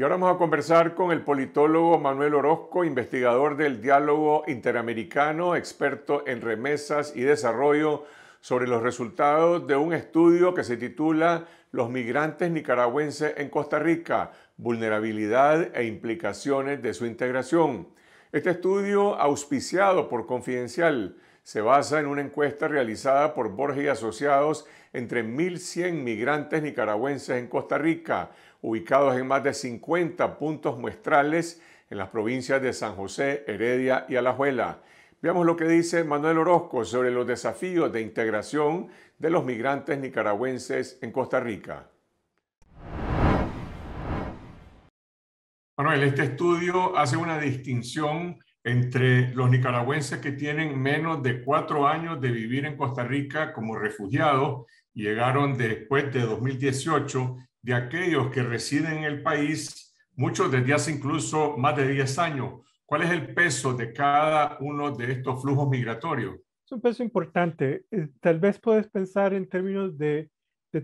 Y ahora vamos a conversar con el politólogo Manuel Orozco, investigador del diálogo interamericano, experto en remesas y desarrollo, sobre los resultados de un estudio que se titula Los migrantes nicaragüenses en Costa Rica, vulnerabilidad e implicaciones de su integración. Este estudio, auspiciado por Confidencial, se basa en una encuesta realizada por Borges y Asociados entre 1.100 migrantes nicaragüenses en Costa Rica, ubicados en más de 50 puntos muestrales en las provincias de San José, Heredia y Alajuela. Veamos lo que dice Manuel Orozco sobre los desafíos de integración de los migrantes nicaragüenses en Costa Rica. Manuel, este estudio hace una distinción entre los nicaragüenses que tienen menos de cuatro años de vivir en Costa Rica como refugiados y llegaron después de 2018 de aquellos que residen en el país, muchos desde hace incluso más de 10 años. ¿Cuál es el peso de cada uno de estos flujos migratorios? Es un peso importante. Eh, tal vez puedes pensar en términos de,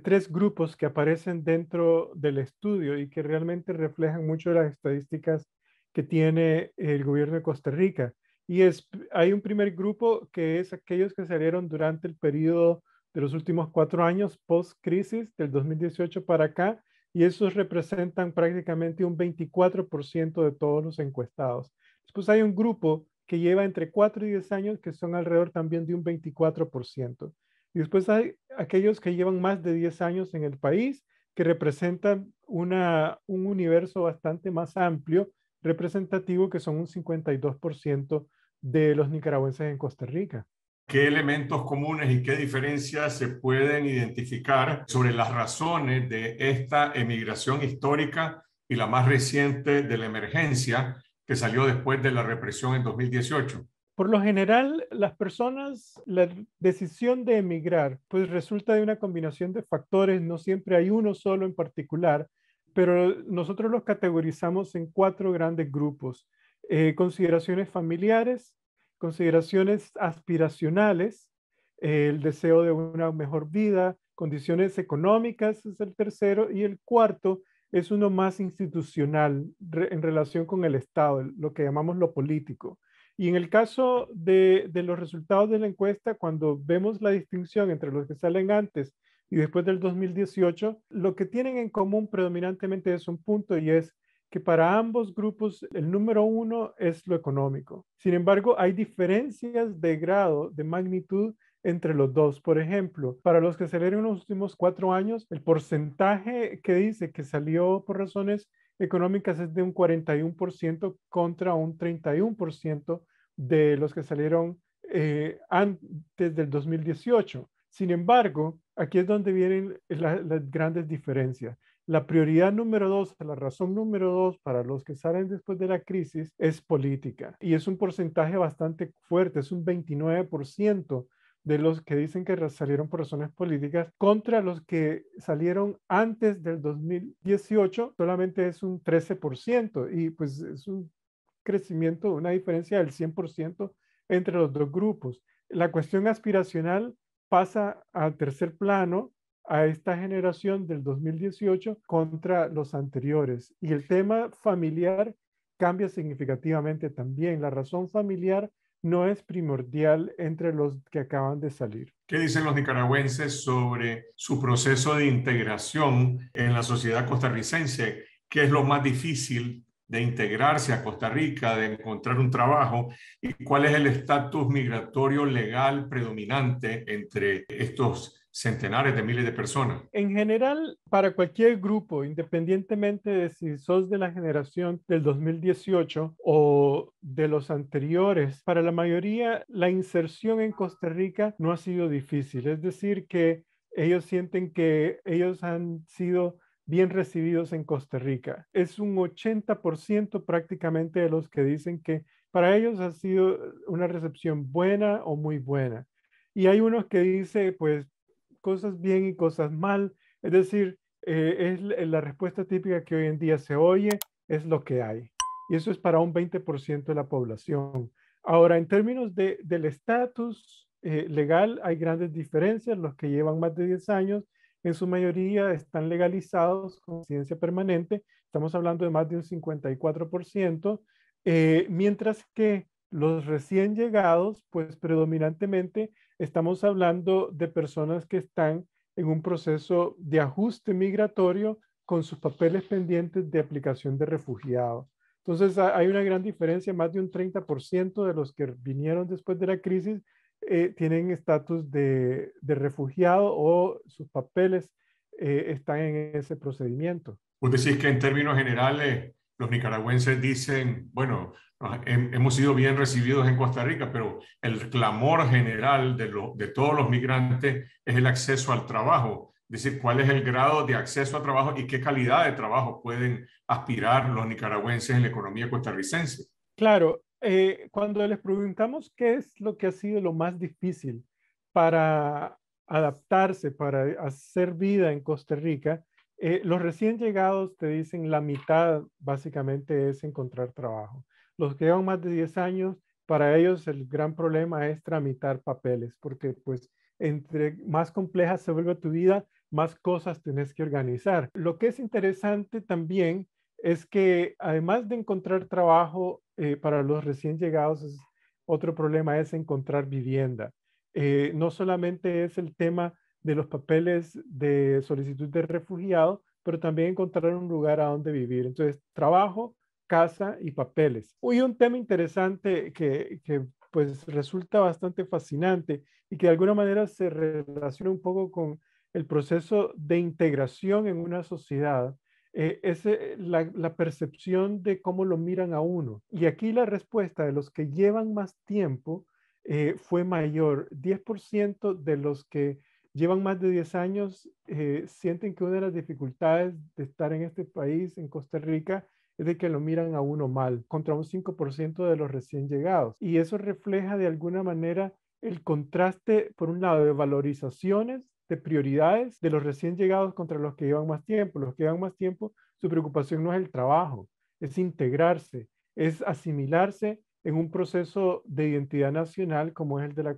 tres grupos que aparecen dentro del estudio y que realmente reflejan mucho las estadísticas que tiene el gobierno de Costa Rica. Y es, hay un primer grupo que es aquellos que salieron durante el periodo de los últimos cuatro años post-crisis del 2018 para acá, y esos representan prácticamente un 24% de todos los encuestados. Después hay un grupo que lleva entre 4 y 10 años que son alrededor también de un 24%. Y después hay aquellos que llevan más de 10 años en el país, que representan una, un universo bastante más amplio, representativo, que son un 52% de los nicaragüenses en Costa Rica. ¿Qué elementos comunes y qué diferencias se pueden identificar sobre las razones de esta emigración histórica y la más reciente de la emergencia que salió después de la represión en 2018? Por lo general, las personas, la decisión de emigrar, pues resulta de una combinación de factores, no siempre hay uno solo en particular, pero nosotros los categorizamos en cuatro grandes grupos. Eh, consideraciones familiares, consideraciones aspiracionales, el deseo de una mejor vida, condiciones económicas es el tercero y el cuarto es uno más institucional en relación con el Estado, lo que llamamos lo político. Y en el caso de, de, los resultados de la encuesta, cuando vemos la distinción entre los que salen antes y después del 2018, lo que tienen en común predominantemente es un punto y es que para ambos grupos el número uno es lo económico. Sin embargo, hay diferencias de grado, de magnitud entre los dos. Por ejemplo, para los que salieron en los últimos cuatro años, el porcentaje que dice que salió por razones económicas es de un 41% contra un 31% de los que salieron eh, antes del 2018. Sin embargo, aquí es donde vienen las grandes diferencias. La prioridad número dos, la razón número dos para los que salen después de la crisis es política y es un porcentaje bastante fuerte, es un 29% de los que dicen que salieron por razones políticas contra los que salieron antes del 2018, solamente es un 13% y pues es un crecimiento, una diferencia del 100% entre los dos grupos. La cuestión aspiracional pasa al tercer plano a esta generación del 2018 contra los anteriores. Y el tema familiar cambia significativamente también. La razón familiar no es primordial entre los que acaban de salir. ¿Qué dicen los nicaragüenses sobre su proceso de integración en la sociedad costarricense? ¿Qué es lo más difícil de integrarse a Costa Rica, de encontrar un trabajo y cuál es el estatus migratorio legal predominante entre estos centenares de miles de personas. En general, para cualquier grupo, independientemente de si sos de la generación del 2018 o de los anteriores, para la mayoría la inserción en Costa Rica no ha sido difícil. Es decir, que ellos sienten que ellos han sido bien recibidos en Costa Rica. Es un 80% prácticamente de los que dicen que para ellos ha sido una recepción buena o muy buena. Y hay unos que dice, pues cosas bien y cosas mal. Es decir, eh, es la respuesta típica que hoy en día se oye, es lo que hay. Y eso es para un 20% de la población. Ahora, en términos de, del estatus eh, legal, hay grandes diferencias. Los que llevan más de 10 años, en su mayoría, están legalizados con residencia permanente. Estamos hablando de más de un 54%. Eh, mientras que los recién llegados, pues predominantemente estamos hablando de personas que están en un proceso de ajuste migratorio con sus papeles pendientes de aplicación de refugiado. Entonces hay una gran diferencia, más de un 30% de los que vinieron después de la crisis eh, tienen estatus de, refugiado o sus papeles eh, están en ese procedimiento. Vos decís que en términos generales los nicaragüenses dicen, bueno, hemos sido bien recibidos en Costa Rica, pero el clamor general de, todos los migrantes es el acceso al trabajo, es decir, cuál es el grado de acceso a trabajo y qué calidad de trabajo pueden aspirar los nicaragüenses en la economía costarricense. Claro, eh, cuando les preguntamos qué es lo que ha sido lo más difícil para adaptarse, para hacer vida en Costa Rica, eh, los recién llegados te dicen la mitad básicamente es encontrar trabajo. Los que llevan más de 10 años, para ellos el gran problema es tramitar papeles, porque pues entre más compleja se vuelve tu vida, más cosas tenés que organizar. Lo que es interesante también es que además de encontrar trabajo eh, para los recién llegados, otro problema es encontrar vivienda. Eh, no solamente es el tema de los papeles de solicitud de refugiado, pero también encontrar un lugar a donde vivir. Entonces, trabajo, casa y papeles. Hoy un tema interesante que, que pues resulta bastante fascinante y que de alguna manera se relaciona un poco con el proceso de integración en una sociedad, eh, es eh, la, percepción de cómo lo miran a uno. Y aquí la respuesta de los que llevan más tiempo eh, fue mayor. 10% de los que llevan más de 10 años, eh, sienten que una de las dificultades de estar en este país, en Costa Rica, es de que lo miran a uno mal, contra un 5% de los recién llegados. Y eso refleja de alguna manera el contraste, por un lado, de valorizaciones, de prioridades de los recién llegados contra los que llevan más tiempo. Los que llevan más tiempo, su preocupación no es el trabajo, es integrarse, es asimilarse en un proceso de identidad nacional como es el de la,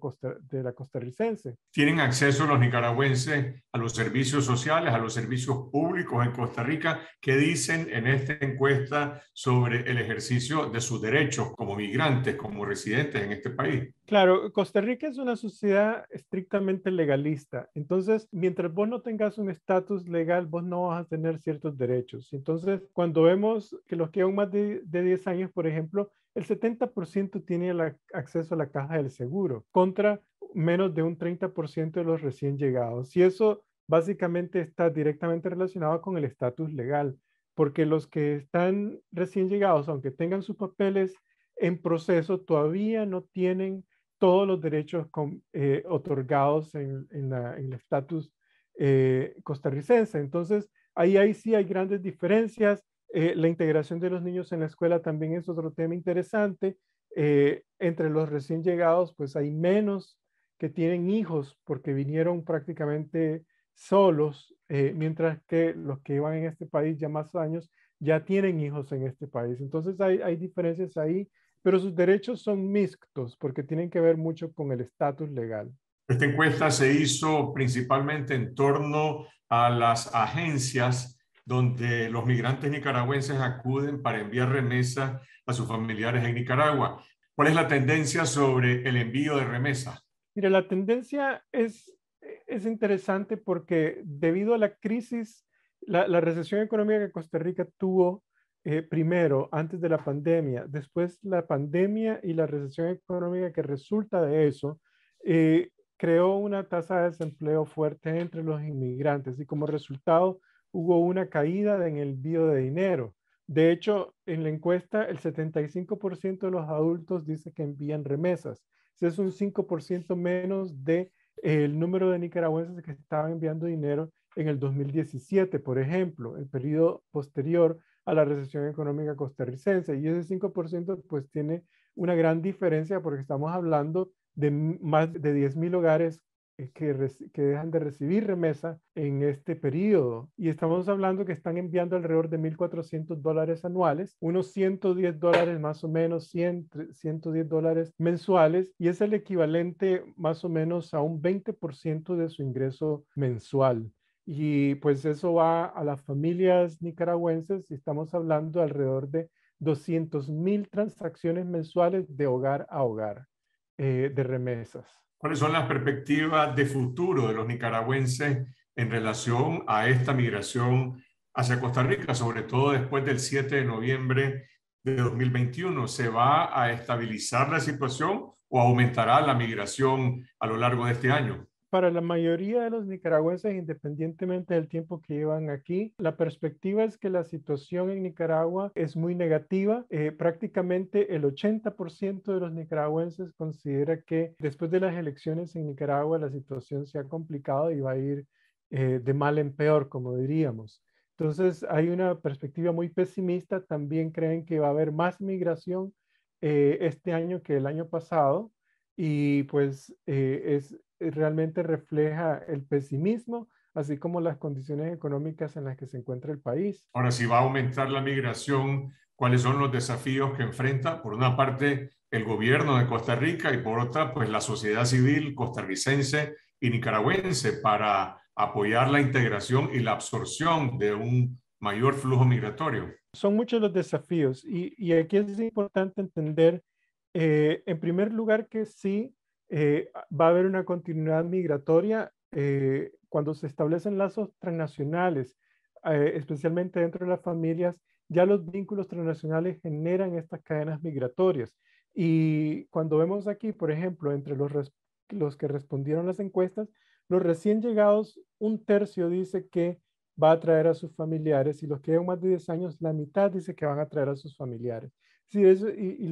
de la costarricense. Tienen acceso los nicaragüenses a los servicios sociales, a los servicios públicos en Costa Rica, ¿Qué dicen en esta encuesta sobre el ejercicio de sus derechos como migrantes, como residentes en este país. Claro, Costa Rica es una sociedad estrictamente legalista. Entonces, mientras vos no tengas un estatus legal, vos no vas a tener ciertos derechos. Entonces, cuando vemos que los que aún más de, de 10 años, por ejemplo, el 70% tiene acceso a la caja del seguro contra menos de un 30% de los recién llegados. Y eso básicamente está directamente relacionado con el estatus legal, porque los que están recién llegados, aunque tengan sus papeles en proceso, todavía no tienen todos los derechos eh, otorgados en, el estatus eh, costarricense. Entonces, ahí sí hay grandes diferencias eh, la integración de los niños en la escuela también es otro tema interesante. Eh, entre los recién llegados, pues hay menos que tienen hijos porque vinieron prácticamente solos, eh, mientras que los que iban en este país ya más años ya tienen hijos en este país. Entonces hay, hay diferencias ahí, pero sus derechos son mixtos porque tienen que ver mucho con el estatus legal. Esta encuesta se hizo principalmente en torno a las agencias donde los migrantes nicaragüenses acuden para enviar remesas a sus familiares en Nicaragua. ¿Cuál es la tendencia sobre el envío de remesas? Mira, la tendencia es, es interesante porque debido a la crisis, la, recesión económica que Costa Rica tuvo eh, primero, antes de la pandemia, después la pandemia y la recesión económica que resulta de eso, eh, creó una tasa de desempleo fuerte entre los inmigrantes y como resultado hubo una caída en el envío de dinero. De hecho, en la encuesta, el 75% de los adultos dice que envían remesas. Ese es un 5% menos de eh, el número de nicaragüenses que estaban enviando dinero en el 2017, por ejemplo, el periodo posterior a la recesión económica costarricense. Y ese 5% pues tiene una gran diferencia porque estamos hablando de más de 10.000 hogares eh, que, dejan de recibir remesa en este periodo. Y estamos hablando que están enviando alrededor de 1.400 dólares anuales, unos 110 dólares más o menos, 110 dólares mensuales, y es el equivalente más o menos a un 20% de su ingreso mensual. Y pues eso va a las familias nicaragüenses y estamos hablando alrededor de 200.000 transacciones mensuales de hogar a hogar eh, de remesas. ¿Cuáles son las perspectivas de futuro de los nicaragüenses en relación a esta migración hacia Costa Rica, sobre todo después del 7 de noviembre de 2021? ¿Se va a estabilizar la situación o aumentará la migración a lo largo de este año? Para la mayoría de los nicaragüenses, independientemente del tiempo que llevan aquí, la perspectiva es que la situación en Nicaragua es muy negativa. Eh, prácticamente el 80% de los nicaragüenses considera que después de las elecciones en Nicaragua la situación se ha complicado y va a ir eh, de mal en peor, como diríamos. Entonces hay una perspectiva muy pesimista. También creen que va a haber más migración eh, este año que el año pasado. Y pues es, eh, realmente refleja el pesimismo, así como las condiciones económicas en las que se encuentra el país. Ahora, si va a aumentar la migración, ¿cuáles son los desafíos que enfrenta? Por una parte, el gobierno de Costa Rica y por otra, pues la sociedad civil costarricense y nicaragüense para apoyar la integración y la absorción de un mayor flujo migratorio. Son muchos los desafíos y, aquí es importante entender, eh, en primer lugar, que sí eh, va a haber una continuidad migratoria eh, cuando se establecen lazos transnacionales, eh, especialmente dentro de las familias, ya los vínculos transnacionales generan estas cadenas migratorias. Y cuando vemos aquí, por ejemplo, entre los, los que respondieron las encuestas, los recién llegados, un tercio dice que va a traer a sus familiares y los que llevan más de 10 años, la mitad dice que van a traer a sus familiares. Sí, eso, y, y,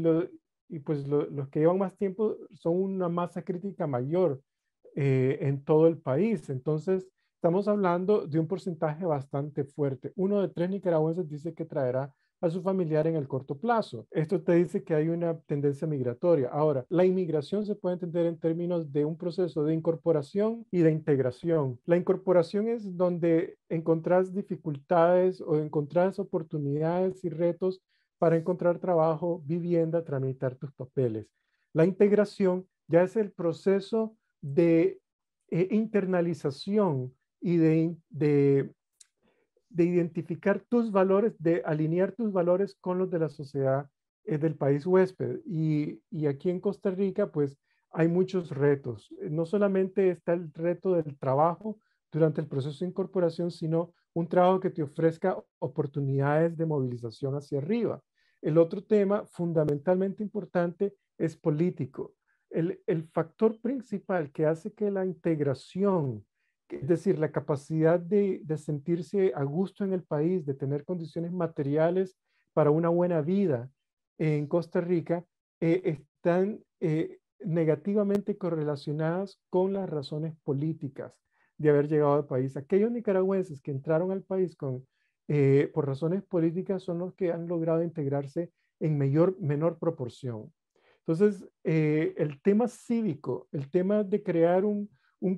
y pues los que llevan más tiempo son una masa crítica mayor eh, en todo el país. Entonces, estamos hablando de un porcentaje bastante fuerte. Uno de tres nicaragüenses dice que traerá a su familiar en el corto plazo. Esto te dice que hay una tendencia migratoria. Ahora, la inmigración se puede entender en términos de un proceso de incorporación y de integración. La incorporación es donde encontrás dificultades o encontrás oportunidades y retos para encontrar trabajo, vivienda, tramitar tus papeles. La integración ya es el proceso de eh, internalización y de, de, identificar tus valores, de alinear tus valores con los de la sociedad eh, del país huésped. Y, y aquí en Costa Rica, pues hay muchos retos. No solamente está el reto del trabajo durante el proceso de incorporación, sino un trabajo que te ofrezca oportunidades de movilización hacia arriba. El otro tema fundamentalmente importante es político. El, factor principal que hace que la integración, es decir, la capacidad de, sentirse a gusto en el país, de tener condiciones materiales para una buena vida en Costa Rica, eh, están eh, negativamente correlacionadas con las razones políticas de haber llegado al país. Aquellos nicaragüenses que entraron al país con, eh, por razones políticas son los que han logrado integrarse en mayor, menor proporción. Entonces, eh, el tema cívico, el tema de crear un,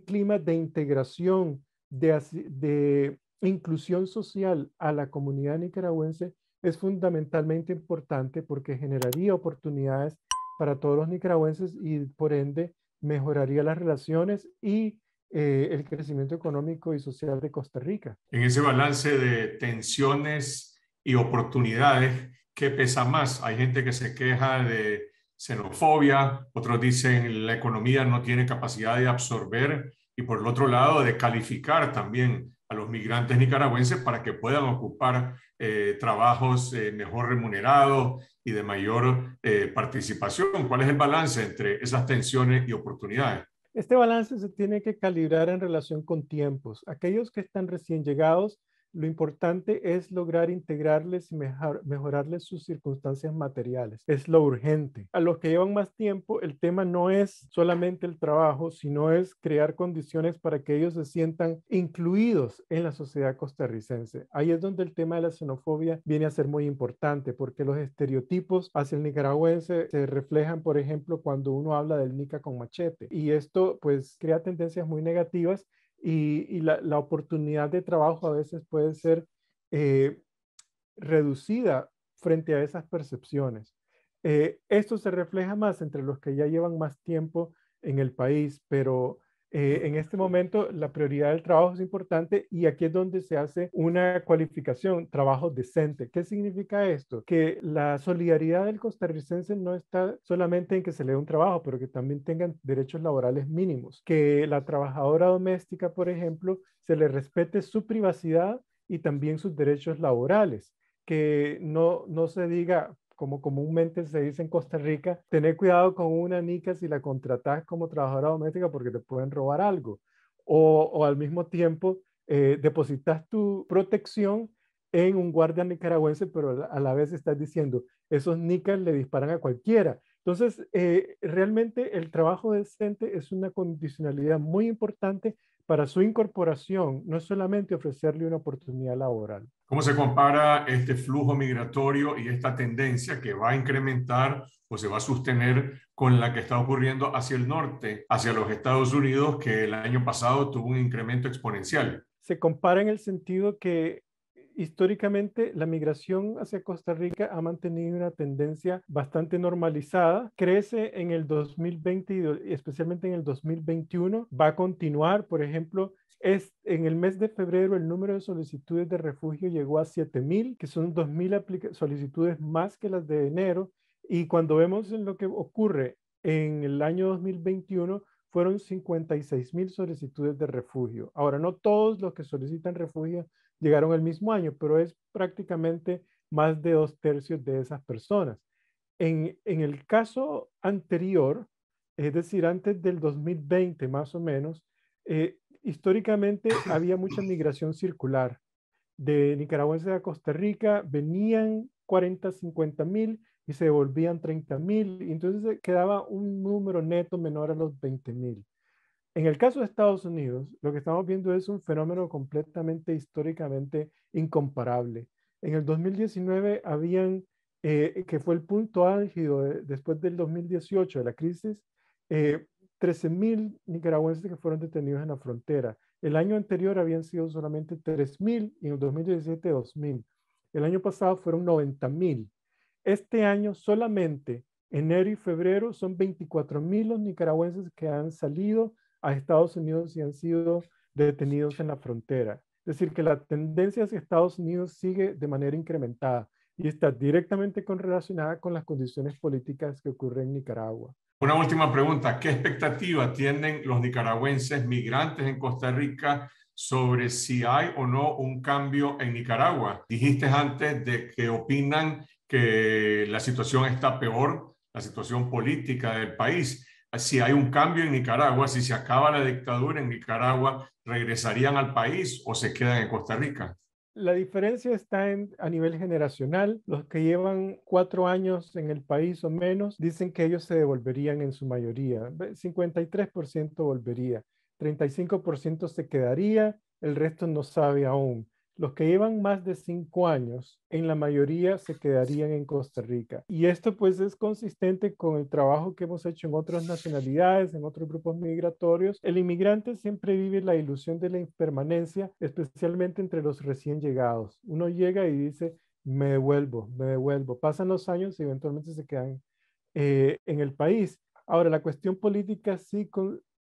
clima de integración, de, de, inclusión social a la comunidad nicaragüense es fundamentalmente importante porque generaría oportunidades para todos los nicaragüenses y por ende mejoraría las relaciones y eh, el crecimiento económico y social de Costa Rica. En ese balance de tensiones y oportunidades, ¿qué pesa más? Hay gente que se queja de xenofobia, otros dicen la economía no tiene capacidad de absorber y por el otro lado de calificar también a los migrantes nicaragüenses para que puedan ocupar eh, trabajos eh, mejor remunerados y de mayor participación. ¿Cuál es el balance entre esas tensiones y oportunidades? Este balance se tiene que calibrar en relación con tiempos. Aquellos que están recién llegados lo importante es lograr integrarles y mejorarles sus circunstancias materiales. Es lo urgente. A los que llevan más tiempo, el tema no es solamente el trabajo, sino es crear condiciones para que ellos se sientan incluidos en la sociedad costarricense. Ahí es donde el tema de la xenofobia viene a ser muy importante, porque los estereotipos hacia el nicaragüense se reflejan, por ejemplo, cuando uno habla del nica con machete. Y esto pues crea tendencias muy negativas y, la, oportunidad de trabajo a veces puede ser eh, reducida frente a esas percepciones. Eh, esto se refleja más entre los que ya llevan más tiempo en el país, pero eh, en este momento la prioridad del trabajo es importante y aquí es donde se hace una cualificación, trabajo decente. ¿Qué significa esto? Que la solidaridad del costarricense no está solamente en que se le dé un trabajo, pero que también tengan derechos laborales mínimos, que la trabajadora doméstica, por ejemplo, se le respete su privacidad y también sus derechos laborales que no, no se diga como comúnmente se dice en Costa Rica, tener cuidado con una nica si la contratas como trabajadora doméstica porque te pueden robar algo. O, al mismo tiempo, eh, depositas tu protección en un guardia nicaragüense, pero a la vez estás diciendo, esos nicas le disparan a cualquiera. Entonces, eh, realmente el trabajo decente es una condicionalidad muy importante para su incorporación no es solamente ofrecerle una oportunidad laboral. ¿Cómo se compara este flujo migratorio y esta tendencia que va a incrementar o se va a sostener con la que está ocurriendo hacia el norte, hacia los Estados Unidos, que el año pasado tuvo un incremento exponencial? Se compara en el sentido que históricamente la migración hacia Costa Rica ha mantenido una tendencia bastante normalizada, crece en el 2020 y especialmente en el 2021, va a continuar, por ejemplo, es, en el mes de febrero el número de solicitudes de refugio llegó a 7.000, que son 2.000 solicitudes más que las de enero. Y cuando vemos lo que ocurre en el año 2021, fueron 56.000 solicitudes de refugio. Ahora, no todos los que solicitan refugio llegaron el mismo año, pero es prácticamente más de dos tercios de esas personas. En, el caso anterior, es decir, antes del 2020 más o menos, eh, históricamente había mucha migración circular. De nicaragüenses a Costa Rica venían 40, 50 mil y se devolvían 30 mil, entonces quedaba un número neto menor a los 20 mil. En el caso de Estados Unidos, lo que estamos viendo es un fenómeno completamente históricamente incomparable. En el 2019 habían, eh, que fue el punto álgido después del 2018 de la crisis, 13.000 eh, nicaragüenses que fueron detenidos en la frontera. El año anterior habían sido solamente 3.000 y en el 2017 2.000. El año pasado fueron 90.000. Este año solamente enero y febrero son 24.000 los nicaragüenses que han salido a Estados Unidos y han sido detenidos en la frontera. Es decir, que la tendencia hacia Estados Unidos sigue de manera incrementada y está directamente relacionada con las condiciones políticas que ocurren en Nicaragua. Una última pregunta. ¿Qué expectativa tienen los nicaragüenses migrantes en Costa Rica sobre si hay o no un cambio en Nicaragua? Dijiste antes de que opinan que la situación está peor, la situación política del país si hay un cambio en Nicaragua, si se acaba la dictadura en Nicaragua, regresarían al país o se quedan en Costa Rica. La diferencia está en, a nivel generacional. Los que llevan cuatro años en el país o menos dicen que ellos se devolverían en su mayoría. 53% volvería, 35% se quedaría, el resto no sabe aún. Los que llevan más de cinco años, en la mayoría se quedarían en Costa Rica. Y esto pues es consistente con el trabajo que hemos hecho en otras nacionalidades, en otros grupos migratorios. El inmigrante siempre vive la ilusión de la impermanencia, especialmente entre los recién llegados. Uno llega y dice, me devuelvo, me devuelvo. Pasan los años y eventualmente se quedan eh, en el país. Ahora, la cuestión política sí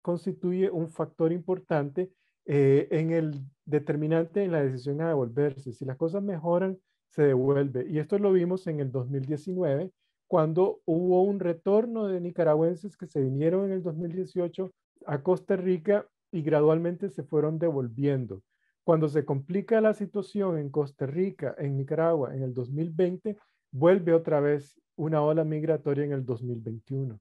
constituye un factor importante eh, en el determinante en la decisión de devolverse. Si las cosas mejoran, se devuelve. Y esto lo vimos en el 2019, cuando hubo un retorno de nicaragüenses que se vinieron en el 2018 a Costa Rica y gradualmente se fueron devolviendo. Cuando se complica la situación en Costa Rica, en Nicaragua, en el 2020, vuelve otra vez una ola migratoria en el 2021.